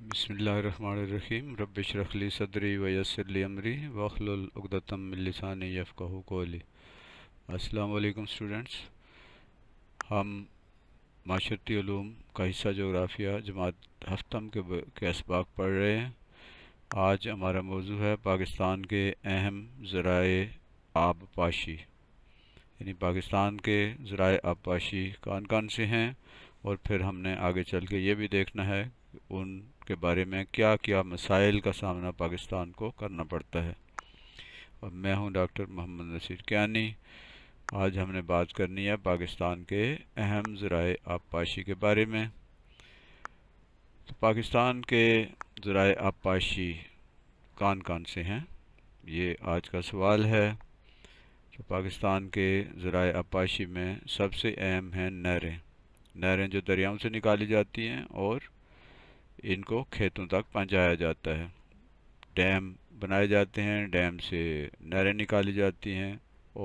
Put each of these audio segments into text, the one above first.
बसमीम रबरखली सदरी वयसरली अमरी वाखलतमलसान यफ़ कोली वालेकुम स्टूडेंट्स हम माशरती का हिस्सा जोग्राफिया जमात हफ्तम के, के इसबाक पढ़ रहे हैं आज हमारा मौजू है पाकिस्तान के अहम ज़राए आबपाशी यानी पाकिस्तान के ज़राए आबपाशी कान कौन से हैं और फिर हमने आगे चल के ये भी देखना है उनके बारे में क्या क्या मसाइल का सामना पाकिस्तान को करना पड़ता है और मैं हूं डॉक्टर मोहम्मद नसीर क्यानी आज हमने बात करनी है पाकिस्तान के अहम ज़राए आबपाशी के बारे में तो पाकिस्तान के ज़राए आबपाशी कान कान से हैं ये आज का सवाल है तो पाकिस्तान के ज़राए आबपाशी में सबसे अहम हैं नहरें नहरें जो दरियाओं से निकाली जाती हैं और इनको खेतों तक पहुंचाया जाता है डैम बनाए जाते हैं डैम से नहरें निकाली जाती हैं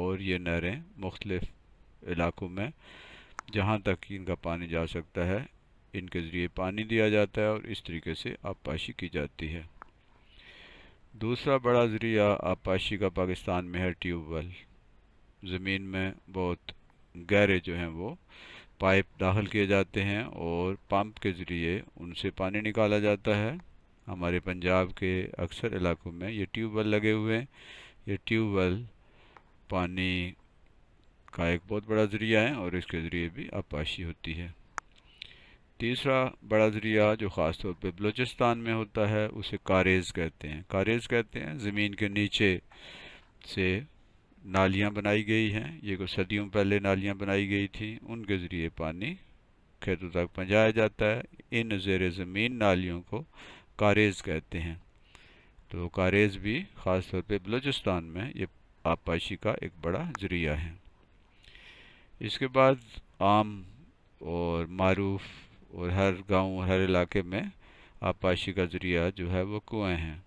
और ये नहरें मुख्तलिफ़ इलाकों में जहाँ तक इनका पानी जा सकता है इनके ज़रिए पानी दिया जाता है और इस तरीके से आबपाशी की जाती है दूसरा बड़ा ज़रिया आबपाशी का पाकिस्तान में है ट्यूबवेल ज़मीन में बहुत गहरे जो हैं वो पाइप दाखिल किए जाते हैं और पंप के ज़रिए उनसे पानी निकाला जाता है हमारे पंजाब के अक्सर इलाकों में ये ट्यूबवेल लगे हुए हैं ये ट्यूबवेल पानी का एक बहुत बड़ा ज़रिया है और इसके ज़रिए भी आपाशी होती है तीसरा बड़ा ज़रिया जो ख़ास तौर पर बलूचिस्तान में होता है उसे कारेज कहते हैं कारेज कहते हैं ज़मीन के नीचे से नालियाँ बनाई गई हैं ये को सदियों पहले नालियाँ बनाई गई थी उनके ज़रिए पानी खेतों तक पहुँचाया जाता है इन जेर ज़मीन नालियों को कारेज कहते हैं तो कारेज भी ख़ास तौर पर बलूचिस्तान में ये आपाशी का एक बड़ा ज़रिया है इसके बाद आम और मरूफ और हर गांव हर इलाके में आपाशी का ज़रिया जो है वो कुएँ हैं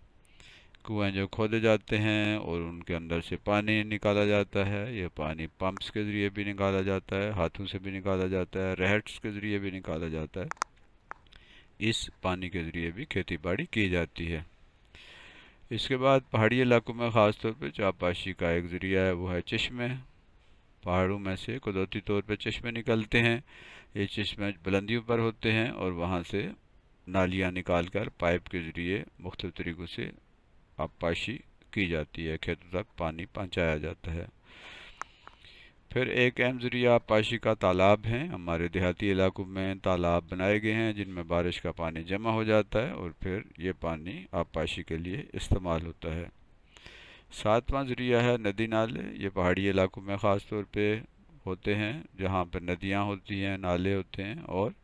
कुएँ जो खोदे जाते हैं और उनके अंदर से पानी निकाला जाता है यह पानी पंप्स के ज़रिए भी निकाला जाता है हाथों से भी निकाला जाता है रेहट्स के ज़रिए भी निकाला जाता है इस पानी के ज़रिए भी खेती बाड़ी की जाती है इसके बाद पहाड़ी इलाकों में ख़ास तौर पर चापाशी का एक ज़रिया है वो है चश्मे पहाड़ों में से कुदरती तौर पर चश्मे निकलते हैं ये चश्मे बुलंदियों पर होते हैं और वहाँ से नालियाँ निकाल कर पाइप के ज़रिए मुख्तु तरीक़ों से आपाशी की जाती है खेतों तक पानी पहुंचाया जाता है फिर एक अहम ज़रिया आपाशी का तालाब हैं हमारे देहाती इलाकों में तालाब बनाए गए हैं जिनमें बारिश का पानी जमा हो जाता है और फिर ये पानी आपाशी के लिए इस्तेमाल होता है सातवां ज़रिया है नदी नाले ये पहाड़ी इलाकों में ख़ास तौर पर होते हैं जहाँ पर नदियाँ होती हैं नाले होते हैं और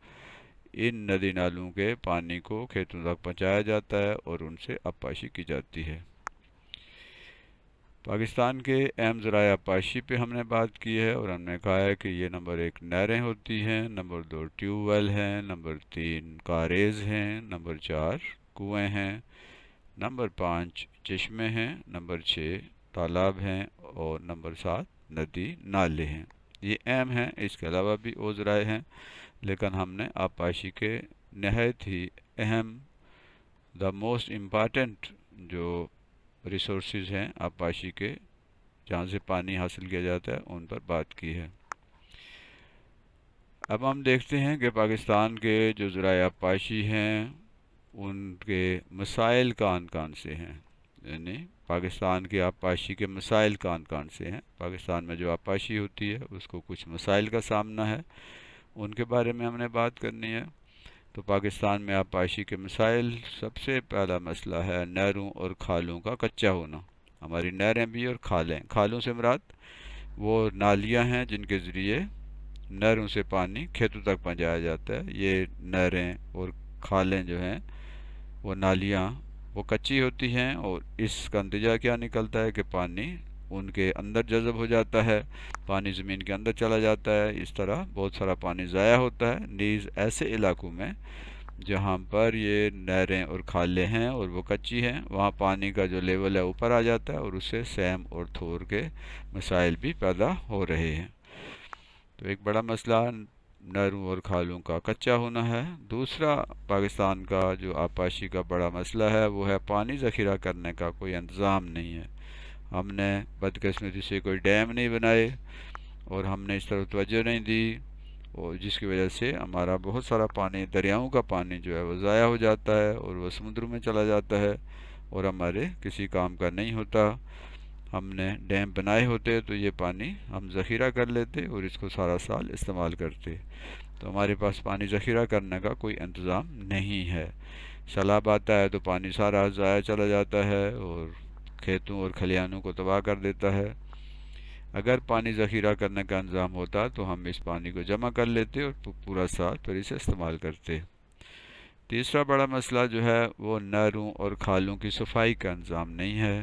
इन नदी नालों के पानी को खेतों तक पहुंचाया जाता है और उनसे आपाशी की जाती है पाकिस्तान के अहम ज़रा आपाशी पे हमने बात की है और हमने कहा है कि ये नंबर एक नहरें होती हैं नंबर दो ट्यूबवेल हैं नंबर तीन कारेज हैं नंबर चार कुएँ हैं नंबर पाँच चश्मे हैं नंबर छः तालाब हैं और नंबर सात नदी नाले हैं ये अहम हैं इसके अलावा भी ओजराए हैं लेकिन हमने आपाशी के नहायत ही अहम द मोस्ट इम्पॉर्टेंट जो रिसोर्स हैं आपाशी के जहाँ से पानी हासिल किया जाता है उन पर बात की है अब हम देखते हैं कि पाकिस्तान के जो ज़रा आपाशी हैं उनके मसाइल कान कान से हैं यानी पाकिस्तान के आपाशी के मसाइल कान कान से हैं पाकिस्तान में जो आपाशी होती है उसको कुछ मसाइल का सामना है उनके बारे में हमने बात करनी है तो पाकिस्तान में आपाशी के मसाइल सबसे पहला मसला है नहरों और खालों का कच्चा होना हमारी नहरें भी और खालें खालों से मरात वो नालियाँ हैं जिनके ज़रिए नहरों से पानी खेतों तक पहुँचाया जाता है ये नहरें और खालें जो हैं वो नालियाँ वो कच्ची होती हैं और इसका नतीजा क्या निकलता है कि पानी उनके अंदर जज़ब हो जाता है पानी ज़मीन के अंदर चला जाता है इस तरह बहुत सारा पानी ज़ाया होता है नीज़ ऐसे इलाकों में जहाँ पर ये नहरें और खाले हैं और वो कच्ची हैं वहाँ पानी का जो लेवल है ऊपर आ जाता है और उससे सैम और थोर के मसाइल भी पैदा हो रहे हैं तो एक बड़ा मसला नहरों और खालों का कच्चा होना है दूसरा पाकिस्तान का जो आपाशी का बड़ा मसला है वो है पानी ज़खीरा करने का कोई इंतज़ाम नहीं है हमने बदकस्मती से कोई डैम नहीं बनाए और हमने इस तरफ तोज्जो नहीं दी और जिसकी वजह से हमारा बहुत सारा पानी दरियाओं का पानी जो है वो ज़ाया हो जाता है और वह समुद्र में चला जाता है और हमारे किसी काम का नहीं होता हमने डैम बनाए होते तो ये पानी हम ज़ख़ीरा कर लेते और इसको सारा साल इस्तेमाल करते तो हमारे पास पानी ज़ख़ीरा करने का कोई इंतज़ाम नहीं है सैलाब आता है तो पानी सारा ज़ाया चला जाता है और खेतों और खलिनों को तबाह कर देता है अगर पानी ज़ख़ीरा करने का इंतज़ाम होता तो हम इस पानी को जमा कर लेते और पूरा साल फिर इसे इस्तेमाल करते तीसरा बड़ा मसला जो है वो नहरों और खालों की सफाई का इंतज़ाम नहीं है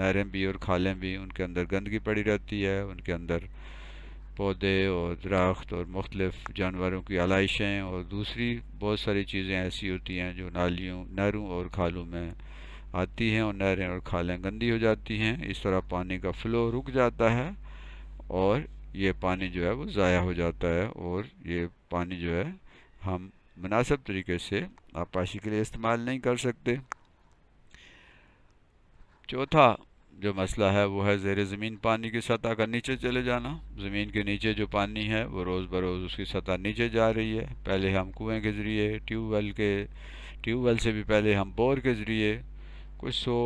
नहरें भी और खालें भी उनके अंदर गंदगी पड़ी रहती है उनके अंदर पौधे और दरख्त और मुख्तलिफ जानवरों की आलाइशें और दूसरी बहुत सारी चीज़ें ऐसी होती हैं जो नालियों नहरों और खालों में आती हैं और नहरें और खालें गंदी हो जाती हैं इस तरह पानी का फ्लो रुक जाता है और ये पानी जो है वो ज़ाया हो जाता है और ये पानी जो है हम मुनासब तरीके से आपाशी के लिए इस्तेमाल नहीं कर सकते चौथा जो मसला है वो है ज़ेर ज़मीन पानी की सतह का नीचे चले जाना ज़मीन के नीचे जो पानी है वो रोज़ बरोज़ उसकी सतह नीचे जा रही है पहले हम कुएं के ज़रिए ट्यूबवेल के ट्यूबवेल से भी पहले हम बोर के ज़रिए कुछ सौ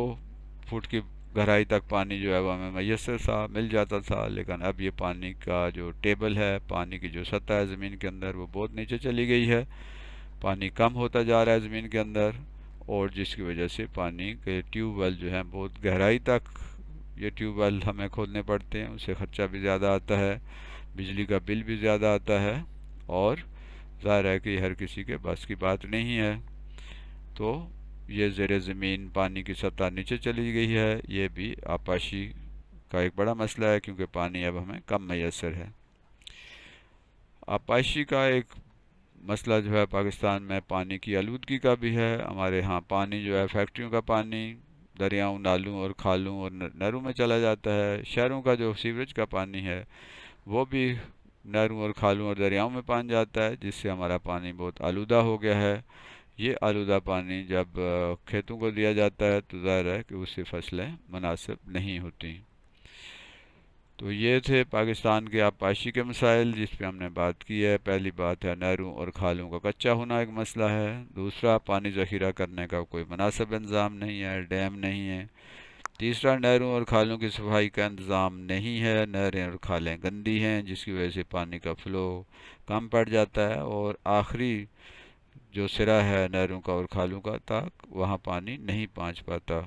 फुट की गहराई तक पानी जो है वह हमें मैसर था मिल जाता था लेकिन अब ये पानी का जो टेबल है पानी की जो सतह है ज़मीन के अंदर वो बहुत नीचे चली गई है पानी कम होता जा रहा है ज़मीन के अंदर और जिसकी वजह से पानी के ट्यूबवेल जो हैं बहुत गहराई तक ये ट्यूबवेल हमें खोदने पड़ते हैं उससे ख़र्चा भी ज़्यादा आता है बिजली का बिल भी ज़्यादा आता है और ज़ाहिर है कि हर किसी के बस की बात नहीं है तो ये जेर ज़मीन पानी की सतह नीचे चली गई है ये भी आपाशी का एक बड़ा मसला है क्योंकि पानी अब हमें कम मैसर है आपाशी का एक मसला जो है पाकिस्तान में पानी की आलूदगी का भी है हमारे यहाँ पानी जो है फैक्ट्रियों का पानी दरियाओं नालों और खालों और नहरों में चला जाता है शहरों का जो सीवरेज का पानी है वो भी नहरों और खालों और दरियाओं में पान जाता है जिससे हमारा पानी बहुत आलूदा हो गया है ये आलूदा पानी जब खेतों को दिया जाता है तो ज़ाहिर है कि उससे फसलें मुनासिब नहीं होती तो ये थे पाकिस्तान के आबपाशी के मसाइल जिस पर हमने बात की है पहली बात है नहरों और खालों का कच्चा होना एक मसला है दूसरा पानी जखीरा करने का कोई मुनासब इंतज़ाम नहीं है डैम नहीं है तीसरा नहरों और खालों की सफाई का इंतज़ाम नहीं है नहरें और खालें गंदी हैं जिसकी वजह से पानी का फ्लो कम पड़ जाता है और आखिरी जो सिरा है नहरों का और खालों का ताक वहाँ पानी नहीं पहुँच पाता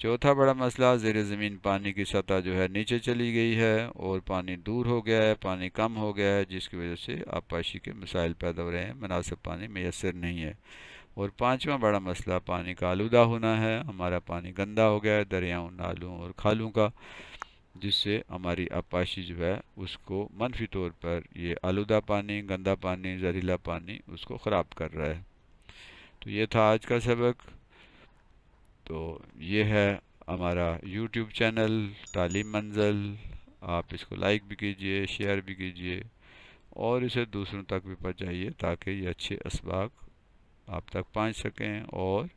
चौथा बड़ा मसला ज़ेर ज़मीन पानी की सतह जो है नीचे चली गई है और पानी दूर हो गया है पानी कम हो गया है जिसकी वजह से आबपाशी के मसाइल पैदा हो रहे हैं मुनासिब पानी मैसर नहीं है और पाँचवा बड़ा मसला पानी का आलूदा होना है हमारा पानी गंदा हो गया है दरियाओं नालों और खालों का जिससे हमारी आपाशी जो है उसको मनफी तौर पर ये आलूदा पानी गंदा पानी जहरीला पानी उसको ख़राब कर रहा है तो ये था आज का सबक तो ये है हमारा यूट्यूब चैनल तालीम मंजिल आप इसको लाइक भी कीजिए शेयर भी कीजिए और इसे दूसरों तक भी पहुँचाइए ताकि ये अच्छे इसबाक आप तक पहुँच सकें और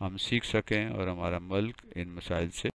हम सीख सकें और हमारा मुल्क इन मसाइल से